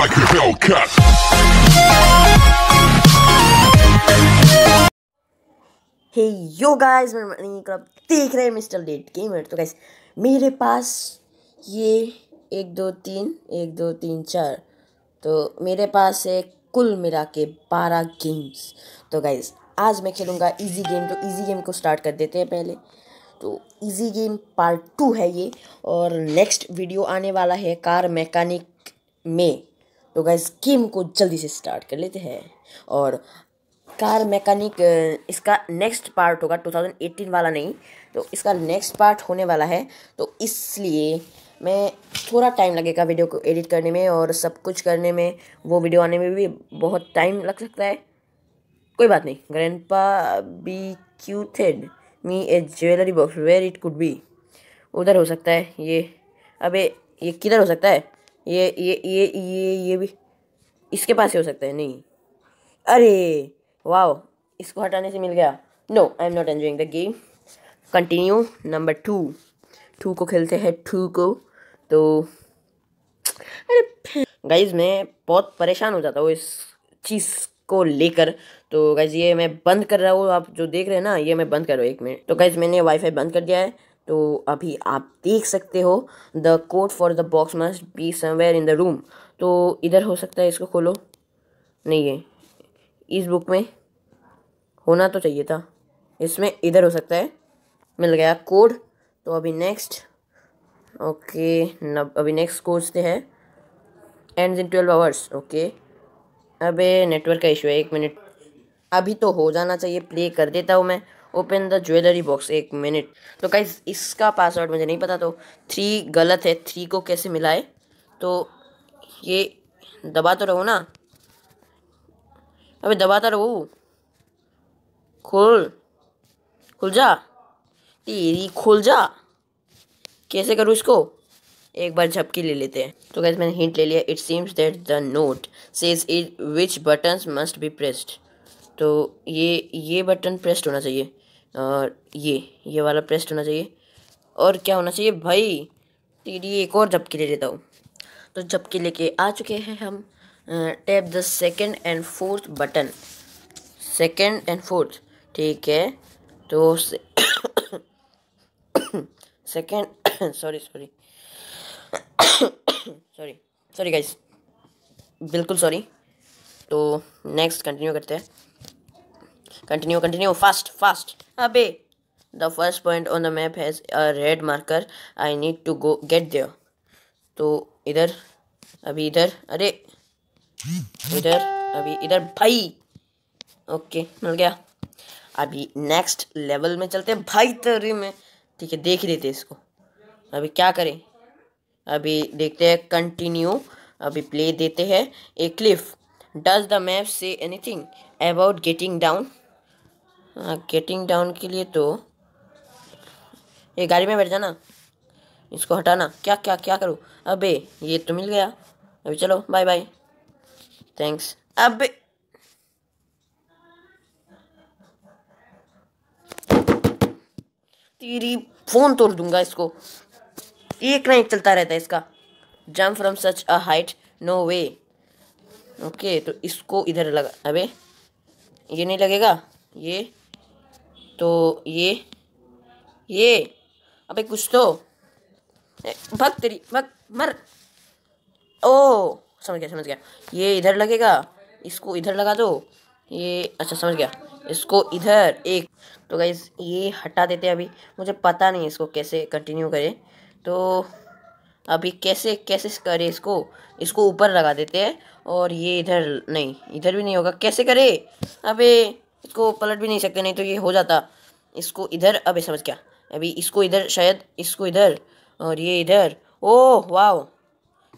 like a hell cut. Hey yo guys, मैं money club देख रहे हैं मिस्टर लेट गेमर तो गाइस मेरे पास ये एक दो तीन एक दो तीन चार तो मेरे पास है कुल मिला के बारह गेम्स तो गाइस आज मैं खेलूँगा इजी गेम तो इजी गेम को स्टार्ट कर देते हैं पहले तो इजी गेम पार्ट टू है ये और नेक्स्ट वीडियो आने वाला है कार मैकेनिक में तो गाइस गेम को जल्दी से स्टार्ट कर लेते हैं और कार मैकेनिक uh, इसका नेक्स्ट पार्ट होगा 2018 वाला नहीं तो इसका नेक्स्ट पार्ट होने वाला है तो इसलिए मैं थोड़ा टाइम लगेगा वीडियो को एडिट करने में और सब कुछ करने में वो वीडियो आने में भी बहुत टाइम लग सकता है कोई बात नहीं grandpa bequeathed me a jewellery box where it could be उधर हो सकता है ये अबे ये किधर हो सकता है ये ये ये ये ये भी इसके पास ही हो सकता है नहीं अरे वाह इसको हटाने से मिल गया no I am not enjoying the game continue number two two को खेलते हैं टू को तो अरे गाइज मैं बहुत परेशान हो जाता हूँ इस चीज़ को लेकर तो गाइज ये मैं बंद कर रहा हूँ आप जो देख रहे हैं ना ये मैं बंद कर रहा हूँ एक मिनट तो गाइज मैंने वाईफाई बंद कर दिया है तो अभी आप देख सकते हो the code for the box must be somewhere in the room तो इधर हो सकता है इसको खोलो नहीं है इस बुक में होना तो चाहिए था इसमें इधर हो सकता है मिल गया कोड तो अभी नेक्स्ट ओके न अभी नेक्स्ट खोजते हैं and in twelve hours okay अबे नेटवर्क का इशू है एक मिनट अभी तो हो जाना चाहिए प्ले कर देता हूँ मैं ओपन द ज्वेलरी बॉक्स एक मिनट तो कहीं इसका पासवर्ड मुझे नहीं पता तो थ्री गलत है थ्री को कैसे मिलाए तो ये दबा तो रहो ना अबे दबाता तो रहो खोल खुल जा तेरी खुल जा कैसे करूँ इसको एक बार झपकी ले लेते हैं तो कैसे मैंने हिंट ले लिया it seems that the note says it which buttons must be pressed तो ये ये बटन प्रेस्ड होना चाहिए और ये ये वाला प्रेस्ट होना चाहिए और क्या होना चाहिए भाई तेरी एक और झपकी ले लेता हूँ तो झपकी लेके आ चुके हैं हम tap the second and fourth button second and fourth ठीक है तो second sorry sorry sorry sorry guys बिल्कुल सॉरी तो नेक्स्ट कंटिन्यू करते हैं Continue, continue, fast, fast. Abe. The first point on the map has a red marker. I need to go get there. तो इधर अभी इधर अरे इधर अभी इधर भाई ओके मिल गया अभी नेक्स्ट लेवल में चलते हैं भाई तरी में ठीक है देख लेते इसको अभी क्या करें अभी देखते हैं कंटिन्यू अभी प्ले देते हैं a cliff does the map say anything about getting down getting हाँ, डाउन के लिए तो ये गाड़ी में बैठ जाना इसको हटाना क्या क्या क्या करूँ अबे ये तो मिल गया अभी चलो बाय बाय थैंक्स अबे तेरी फोन तोड़ दूंगा इसको एक ना एक चलता रहता है इसका jump from such a height no way okay तो इसको इधर लगा अबे ये नहीं लगेगा ये तो ये ये अबे कुछ तो भग तेरी भग मर ओ समझ गया समझ गया ये इधर लगेगा इसको इधर लगा दो ये अच्छा समझ गया इसको इधर एक तो गाइज ये हटा देते हैं अभी मुझे पता नहीं इसको कैसे कंटिन्यू करें तो अभी कैसे कैसे करें इसको इसको ऊपर लगा देते हैं और ये इधर नहीं इधर भी नहीं होगा कैसे करे अबे इसको पलट भी नहीं सकते नहीं तो ये हो जाता इसको इधर अभी समझ क्या अभी इसको इधर शायद इसको इधर और ये इधर ओ वाओ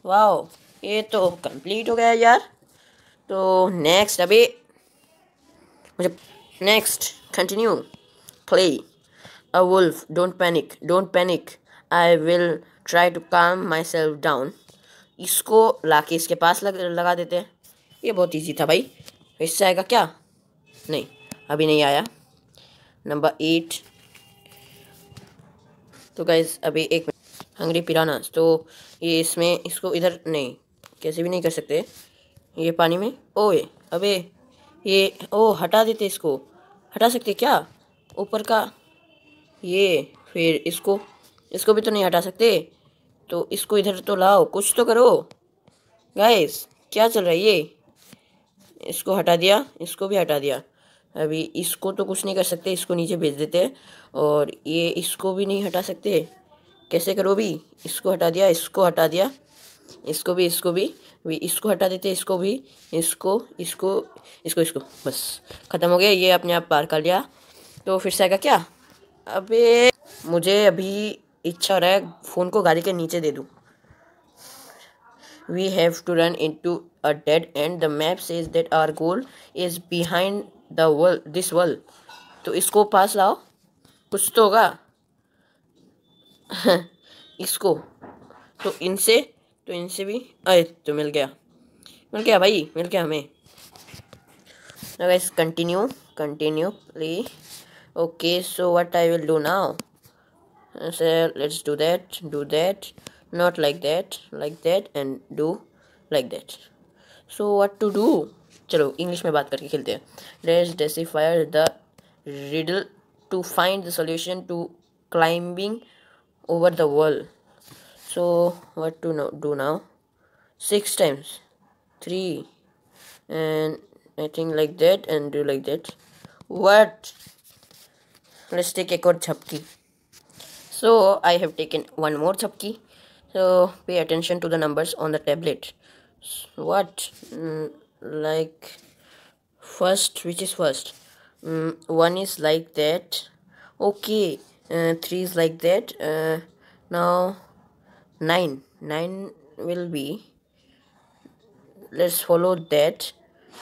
वाओ ये तो कंप्लीट हो गया यार तो नेक्स्ट अभी मुझे next continue play a wolf don't panic don't panic I will try to calm my self down इसको ला के इसके पास लग लगा देते हैं ये बहुत ईजी था भाई इससे आएगा क्या नहीं अभी नहीं आया नंबर एट तो गाइज अभी एक हंगरी पिराना तो ये इसमें इसको इधर नहीं कैसे भी नहीं कर सकते ये पानी में ओए अबे ये ओ हटा देते इसको हटा सकते क्या ऊपर का ये फिर इसको इसको भी तो नहीं हटा सकते तो इसको इधर तो लाओ कुछ तो करो गाइस क्या चल रहा है ये इसको हटा दिया इसको भी हटा दिया अभी इसको तो कुछ नहीं कर सकते इसको नीचे भेज देते और ये इसको भी नहीं हटा सकते कैसे करो भी इसको हटा दिया इसको हटा दिया इसको भी इसको भी भी इसको हटा देते इसको भी इसको इसको इसको इसको बस ख़त्म हो गया ये अपने आप पार कर लिया तो फिर से आएगा क्या अबे मुझे अभी इच्छा हो रहा है फ़ोन को गाड़ी के नीचे दे दूँ we have to run into a dead end the map is that our goal is behind the world this world तो इसको पास लाओ कुछ तो होगा इसको तो इनसे तो इनसे भी अरे तो मिल गया मिल गया भाई मिल गया हमें continue continue please okay so what I will do now sir let's do that do that not like that like that and do like that so what to do चलो इंग्लिश में बात करके खेलते हैं let's decipher the riddle to find the solution to climbing over the world so what to now do now six times three and I think like that and do like that what let's take एक और छपकी so I have taken one more छपकी so pay attention to the numbers on the tablet what like first which is first um, one is like that okay uh, three is like that uh, now nine nine will be let's follow that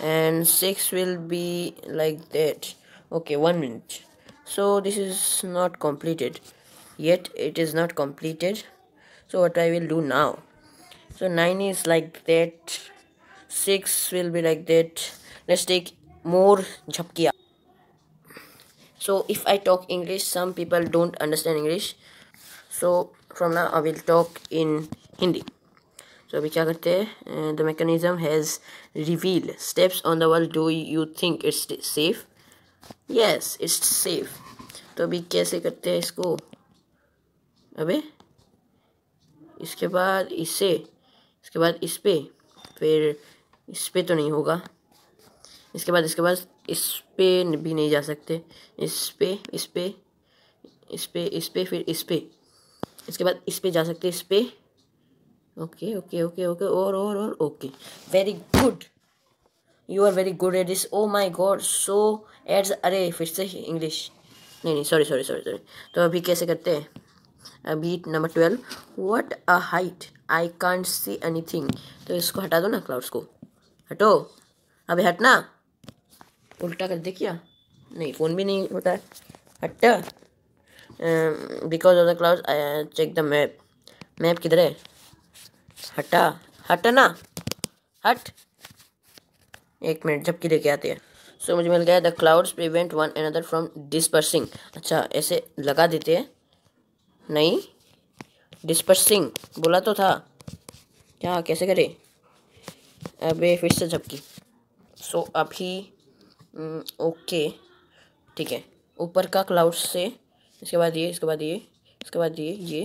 and six will be like that okay one minute so this is not completed yet it is not completed so what i will do now so nine is like that six will be like that let's take more jhapkiya so if i talk english some people don't understand english so from now i will talk in hindi so we kya karte uh, the mechanism has reveal steps on the wall do you think it's safe yes it's safe to bhi kaise karte hai isko अबे इसके बाद इसे इसके बाद इस पे फिर इस पर तो नहीं होगा इसके बाद इसके बाद इस पर भी नहीं जा सकते इस पर इस पर इस पर इस पर फिर इस पर इसके बाद इस पर जा सकते इस पर ओके ओके ओके ओके और और और okay very good you are very good at this oh my God so ads अरे फिर से इंग्लिश नहीं नहीं सॉरी सॉरी सॉरी सॉरी तो अभी कैसे करते हैं अभी number twelve what a height I can't see anything तो इसको हटा दो ना क्लाउड्स को हटो अबे हटना उल्टा कर दे क्या नहीं फ़ोन भी नहीं होता है हट because of the cloud check the map map किधर है हटा हट ना हट एक मिनट जबकि देखे आते हैं सो so, मुझे मिल गया the clouds prevent one another from dispersing अच्छा ऐसे लगा देते हैं नहीं डिस्पर्सिंग बोला तो था क्या कैसे करें अबे फिर से झपकी सो अभी ओके हम्म, ठीक है ऊपर का क्लाउड से इसके बाद ये इसके बाद ये इसके बाद ये ये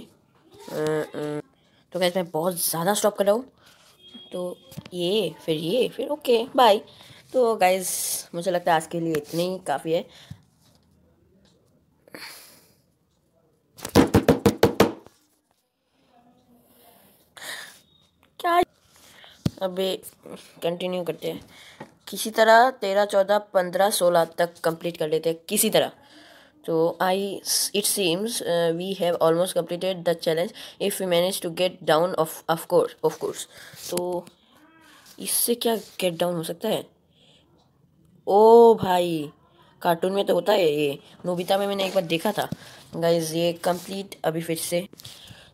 तो कैसे मैं बहुत ज़्यादा स्टॉप कर रहा हूँ तो ये फिर ये फिर ओके बाय तो गाइज़ मुझे लगता है आज के लिए इतनी काफ़ी है अब कंटिन्यू करते हैं किसी तरह तेरह चौदह पंद्रह सोलह तक कंप्लीट कर लेते हैं किसी तरह तो I it seems we have almost completed the challenge if you manage to get down of of course of course तो इससे क्या गेट डाउन हो सकता है ओ भाई कार्टून में तो होता है ये नोबिता में मैंने एक बार देखा था गाइज ये कंप्लीट अभी फिर से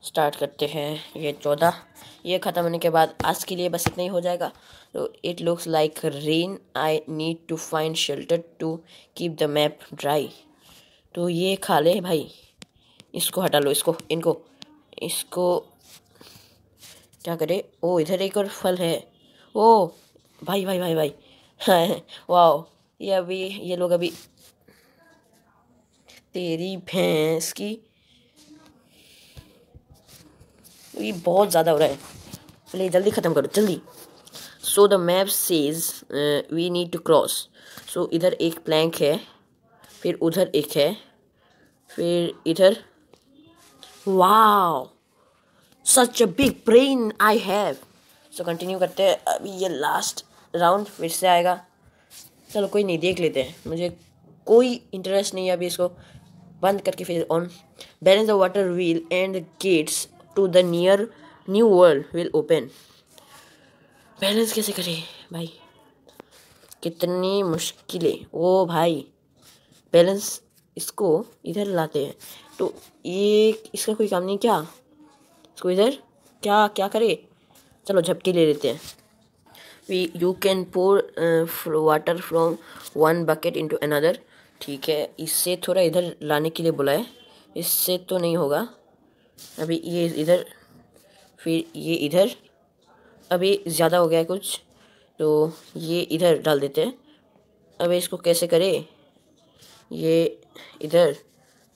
स्टार्ट करते हैं ये चौदह ये ख़त्म होने के बाद आज के लिए बस इतना ही हो जाएगा तो it looks like rain I need to find shelter to keep the map dry तो ये खा ले भाई इसको हटा लो इसको इनको इसको क्या करे ओ इधर एक और फल है ओ भाई भाई भाई भाई, भाई। वाह ये अभी ये लोग अभी तेरी भैंस की ये बहुत ज़्यादा हो रहा है चलिए जल्दी ख़त्म करो जल्दी so the map says we need to cross so इधर एक प्लैंक है फिर उधर एक है फिर इधर वाह such a big brain I have so continue करते हैं अभी ये लास्ट राउंड फिर से आएगा चलो कोई नहीं देख लेते हैं मुझे कोई इंटरेस्ट नहीं है अभी इसको बंद करके फिर on balance the water wheel and gets to the near new world will open balance कैसे करें भाई कितनी मुश्किलें ओ भाई बैलेंस इसको इधर लाते हैं तो ये इसका कोई काम नहीं क्या इसको इधर क्या क्या करे चलो झपकी ले लेते हैं we you can pour water from one bucket into another ठीक है इससे थोड़ा इधर लाने के लिए बुलाए इससे तो नहीं होगा अभी ये इधर फिर ये इधर अभी ज़्यादा हो गया है कुछ तो ये इधर डाल देते हैं अभी इसको कैसे करें ये इधर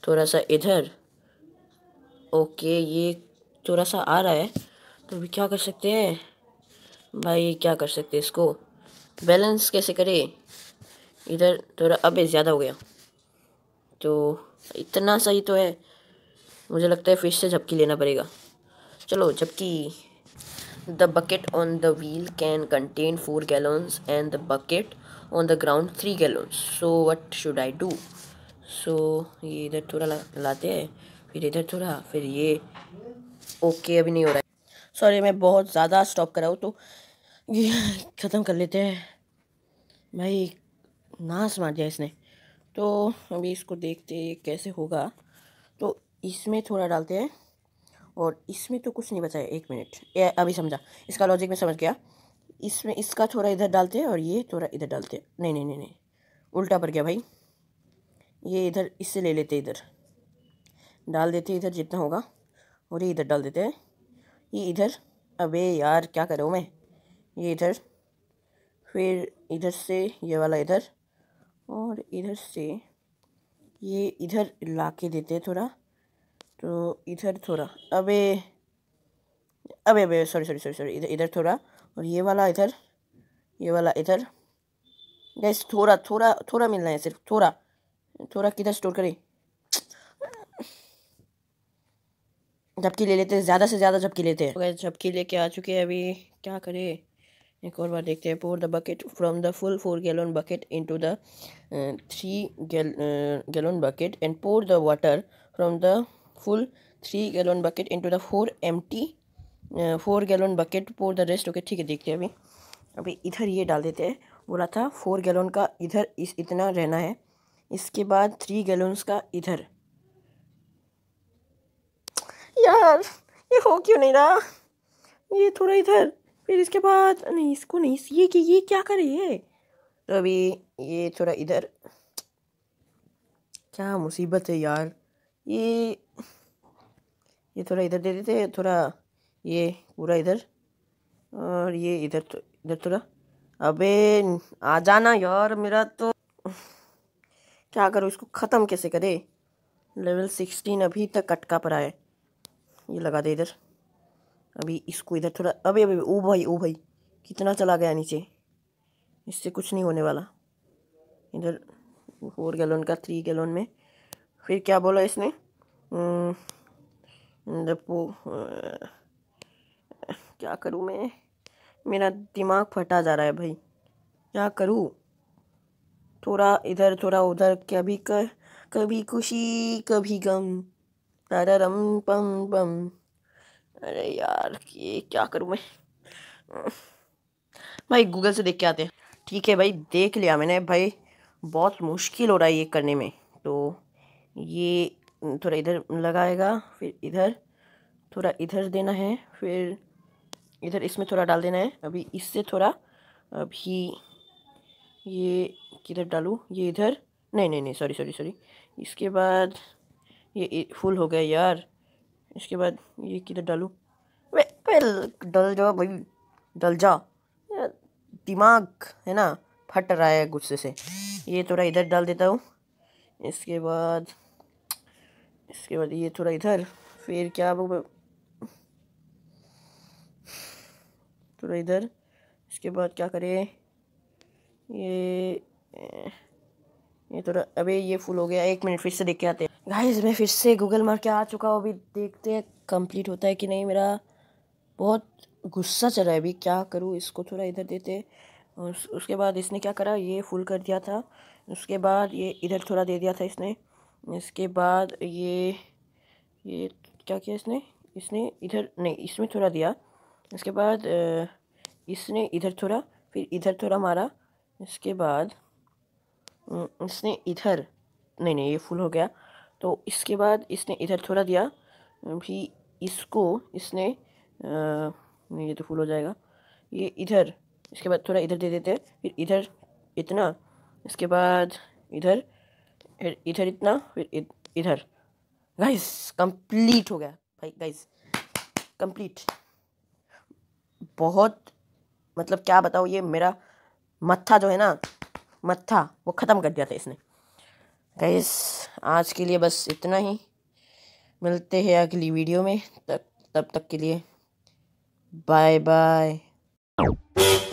थोड़ा सा इधर ओके ये थोड़ा सा आ रहा है तो अभी क्या कर सकते हैं भाई क्या कर सकते हैं इसको बैलेंस कैसे करें इधर थोड़ा अभी ज़्यादा हो गया तो इतना सही तो है मुझे लगता है फिर से झपकी लेना पड़ेगा चलो झपकी the bucket on the wheel can contain four gallons and the bucket on the ground three gallons so what should I do so ये इधर थोड़ा ला, लाते हैं फिर इधर थोड़ा फिर ये ओके अभी नहीं हो रहा है सॉरी मैं बहुत ज़्यादा स्टॉप कर रहा हूँ तो ये ख़त्म कर लेते हैं भाई नाश मार दिया इसने तो अभी इसको देखते कैसे होगा इसमें थोड़ा डालते हैं और इसमें तो कुछ नहीं बचाया एक मिनट अभी समझा इसका लॉजिक में समझ गया इसमें इसका थोड़ा इधर डालते हैं और ये थोड़ा इधर डालते हैं नहीं नहीं नहीं नहीं उल्टा पड़ गया भाई ये इधर इससे ले लेते इधर डाल देते इधर जितना होगा और ये इधर डाल देते हैं ये इधर अबे यार क्या करूँ मैं ये इधर फिर इधर से ये वाला इधर और इधर से ये इधर ला के देते हैं थोड़ा तो इधर थोड़ा अबे अबे अबे सॉरी सॉरी सॉरी सॉरी इधर इधर थोड़ा और ये वाला इधर ये वाला इधर गैस थोड़ा थोड़ा थोड़ा मिलना है सिर्फ थोड़ा थोड़ा किधर स्टोर करें झपकी ले लेते हैं ज़्यादा से ज़्यादा झपकी लेते हैं झपकी तो लेके आ चुके हैं अभी क्या करें एक और बार देखते हैं pour the bucket from the full four gallon bucket into the three gallon bucket and pour the water from the full 3 gallon bucket into the 4 empty uh, 4 gallon bucket pour the rest okay ठीक है देखते हैं अभी अभी इधर ये डाल देते हैं बोला था 4 गैलन का इधर इस इतना रहना है इसके बाद 3 गैलन्स का इधर यार ये हो क्यों नहीं रहा ये थोड़ा इधर फिर इसके बाद नहीं इसको नहीं ये कि ये क्या करे है तो अभी ये थोड़ा इधर क्या मुसीबत है यार ये ये थोड़ा इधर दे देते हैं थोड़ा ये पूरा इधर और ये इधर तो, इधर थोड़ा अबे आ जाना यार मेरा तो क्या करूँ इसको ख़त्म कैसे करे लेवल सिक्सटीन अभी तक कटका पड़ा है ये लगा दे इधर अभी इसको इधर थोड़ा अबे अबे ओ भाई ओ भाई कितना चला गया नीचे इससे कुछ नहीं होने वाला इधर फोर गैलन का थ्री गैलन में फिर क्या बोला इसने दपू हम्म, क्या करूँ मैं मेरा दिमाग फटा जा रहा है भाई क्या करूँ थोड़ा इधर थोड़ा उधर कभी कर कभी खुशी कभी गम तारम पम पम अरे यार ये क्या करूँ मैं भाई गूगल से देख के आते हैं ठीक है भाई देख लिया मैंने भाई बहुत मुश्किल हो रहा है ये करने में तो ये थोड़ा इधर लगाएगा फिर इधर थोड़ा इधर देना है फिर इधर इसमें थोड़ा डाल देना है अभी इससे थोड़ा अभी ये किधर डालूँ ये इधर नहीं नहीं नहीं सॉरी सॉरी सॉरी इसके बाद ये फुल हो गया यार इसके बाद ये किधर डालूँ डल जाओ भाई डल जा दिमाग है ना फट रहा है गुस्से से ये थोड़ा इधर डाल देता हूँ इसके बाद इसके बाद ये थोड़ा इधर फिर क्या वो थोड़ा इधर इसके बाद क्या करें ये ये थोड़ा अबे ये फुल हो गया एक मिनट फिर से देख के आते हैं गाइस मैं फिर से गूगल मार के आ चुका हूँ अभी देखते हैं कंप्लीट होता है कि नहीं मेरा बहुत गुस्सा चल रहा है अभी क्या करूँ इसको थोड़ा इधर देते और उसके बाद इसने क्या करा ये फुल कर दिया था उसके बाद ये इधर थोड़ा दे दिया था इसने इसके बाद ये ये क्या किया इसने इसने इधर नहीं इसमें थोड़ा दिया इसके बाद इसने इधर थोड़ा फिर इधर थोड़ा मारा इसके बाद इसने इधर नहीं नहीं ये फुल हो गया तो इसके बाद इसने इधर थोड़ा दिया भी इसको इसने आ, ये तो फुल हो जाएगा ये इधर इसके बाद थोड़ा इधर दे देते फिर इधर इतना इसके बाद इधर फिर इधर इतना फिर इधर गाइस कंप्लीट हो गया भाई गाइस कंप्लीट बहुत मतलब क्या बताओ ये मेरा मत्था जो है ना मत्था वो ख़त्म कर दिया था इसने गाइस आज के लिए बस इतना ही मिलते हैं अगली वीडियो में तब तब तक के लिए बाय बाय